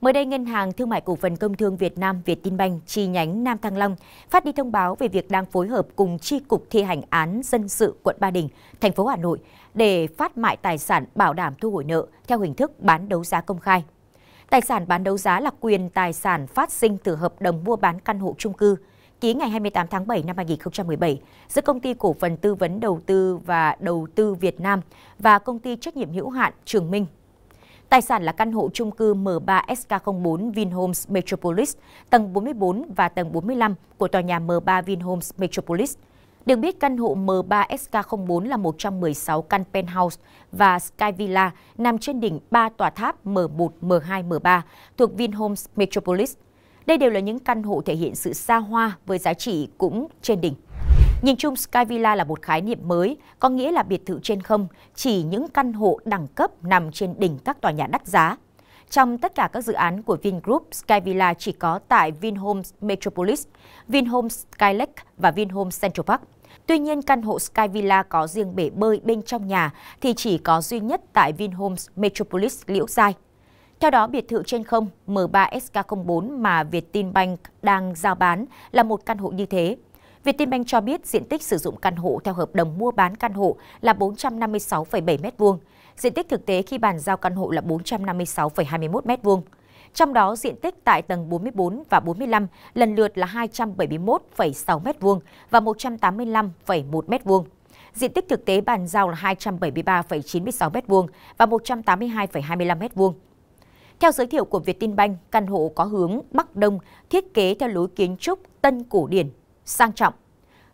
Mới đây, Ngân hàng Thương mại Cổ phần Công thương Việt Nam Vietinbank chi nhánh Nam Thăng Long phát đi thông báo về việc đang phối hợp cùng Chi cục thi hành án dân sự quận Ba Đình, thành phố Hà Nội để phát mại tài sản bảo đảm thu hồi nợ theo hình thức bán đấu giá công khai. Tài sản bán đấu giá là quyền tài sản phát sinh từ hợp đồng mua bán căn hộ chung cư ký ngày 28 tháng 7 năm 2017 giữa Công ty Cổ phần Tư vấn Đầu tư và Đầu tư Việt Nam và Công ty Trách nhiệm hữu hạn Trường Minh Tài sản là căn hộ chung cư M3 SK04 Vinhomes Metropolis, tầng 44 và tầng 45 của tòa nhà M3 Vinhomes Metropolis. Được biết, căn hộ M3 SK04 là 116 căn penthouse và Sky Villa nằm trên đỉnh 3 tòa tháp M1, M2, M3 thuộc Vinhomes Metropolis. Đây đều là những căn hộ thể hiện sự xa hoa với giá trị cũng trên đỉnh. Nhìn chung, Sky Villa là một khái niệm mới, có nghĩa là biệt thự trên không, chỉ những căn hộ đẳng cấp nằm trên đỉnh các tòa nhà đắt giá. Trong tất cả các dự án của Vingroup, Sky Villa chỉ có tại Vinhomes Metropolis, Vinhomes Skylake và Vinhomes Central Park. Tuy nhiên, căn hộ Sky Villa có riêng bể bơi bên trong nhà thì chỉ có duy nhất tại Vinhomes Metropolis Liễu Giai. Theo đó, biệt thự trên không M3SK04 mà Vietinbank đang giao bán là một căn hộ như thế. Vietinbank cho biết diện tích sử dụng căn hộ theo hợp đồng mua bán căn hộ là 456,7 m2, diện tích thực tế khi bàn giao căn hộ là 456,21 m2. Trong đó diện tích tại tầng 44 và 45 lần lượt là 271,6 m2 và 185,1 m2. Diện tích thực tế bàn giao là 273,96 m2 và 182,25 m2. Theo giới thiệu của Vietinbank, căn hộ có hướng Bắc Đông thiết kế theo lối kiến trúc tân cổ điển sang trọng.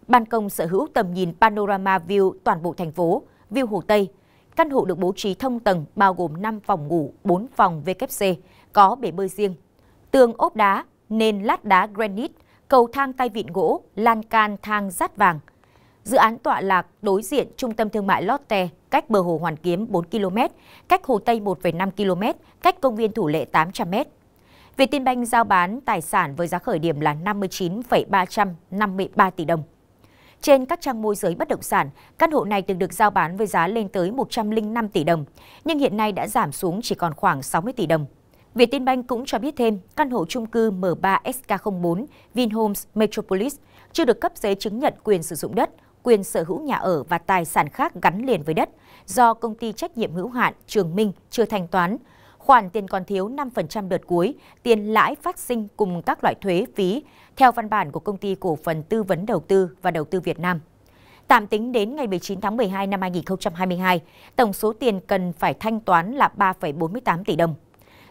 Ban công sở hữu tầm nhìn panorama view toàn bộ thành phố, view Hồ Tây. Căn hộ được bố trí thông tầng bao gồm 5 phòng ngủ, 4 phòng WC, có bể bơi riêng. Tường ốp đá, nền lát đá granite, cầu thang tay vịn gỗ, lan can thang rát vàng. Dự án tọa lạc đối diện trung tâm thương mại Lotte, cách bờ hồ Hoàn Kiếm 4 km, cách Hồ Tây 1,5 km, cách công viên Thủ Lệ 800 m. Vietinbank giao bán tài sản với giá khởi điểm là 59,353 tỷ đồng. Trên các trang môi giới bất động sản, căn hộ này từng được giao bán với giá lên tới 105 tỷ đồng, nhưng hiện nay đã giảm xuống chỉ còn khoảng 60 tỷ đồng. Vietinbank cũng cho biết thêm, căn hộ chung cư M3 SK04 Vinhomes Metropolis chưa được cấp giấy chứng nhận quyền sử dụng đất, quyền sở hữu nhà ở và tài sản khác gắn liền với đất do công ty trách nhiệm hữu hạn Trường Minh chưa thanh toán, khoản tiền còn thiếu 5% đợt cuối, tiền lãi phát sinh cùng các loại thuế phí, theo văn bản của Công ty Cổ phần Tư vấn Đầu tư và Đầu tư Việt Nam. Tạm tính đến ngày 19 tháng 12 năm 2022, tổng số tiền cần phải thanh toán là 3,48 tỷ đồng.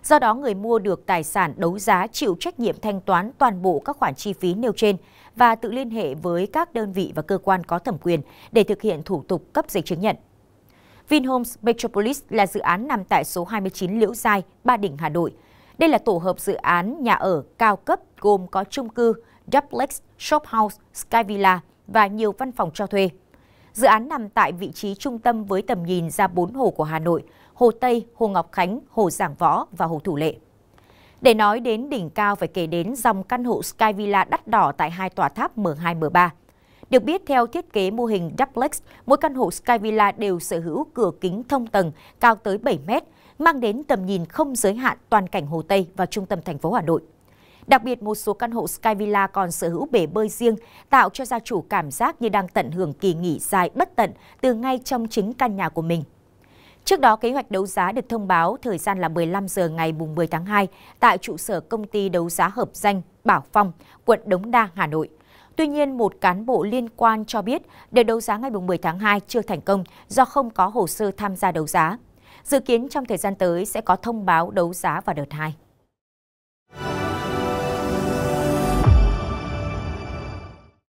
Do đó, người mua được tài sản đấu giá chịu trách nhiệm thanh toán toàn bộ các khoản chi phí nêu trên và tự liên hệ với các đơn vị và cơ quan có thẩm quyền để thực hiện thủ tục cấp giấy chứng nhận. Vinhomes Metropolis là dự án nằm tại số 29 Liễu Giai, Ba Đình, Hà Nội. Đây là tổ hợp dự án nhà ở cao cấp gồm có chung cư, duplex, shop house, sky villa và nhiều văn phòng cho thuê. Dự án nằm tại vị trí trung tâm với tầm nhìn ra bốn hồ của Hà Nội, Hồ Tây, Hồ Ngọc Khánh, Hồ Giảng Võ và Hồ Thủ Lệ. Để nói đến đỉnh cao phải kể đến dòng căn hộ Sky Villa đắt đỏ tại hai tòa tháp M2, M3. Được biết, theo thiết kế mô hình duplex, mỗi căn hộ Sky Villa đều sở hữu cửa kính thông tầng cao tới 7 mét, mang đến tầm nhìn không giới hạn toàn cảnh Hồ Tây và trung tâm thành phố Hà Nội. Đặc biệt, một số căn hộ Sky Villa còn sở hữu bể bơi riêng, tạo cho gia chủ cảm giác như đang tận hưởng kỳ nghỉ dài bất tận từ ngay trong chính căn nhà của mình. Trước đó, kế hoạch đấu giá được thông báo thời gian là 15 giờ ngày 10 tháng 2 tại trụ sở công ty đấu giá hợp danh Bảo Phong, quận Đống Đa, Hà Nội. Tuy nhiên, một cán bộ liên quan cho biết để đấu giá ngày 10 tháng 2 chưa thành công do không có hồ sơ tham gia đấu giá. Dự kiến trong thời gian tới sẽ có thông báo đấu giá vào đợt 2.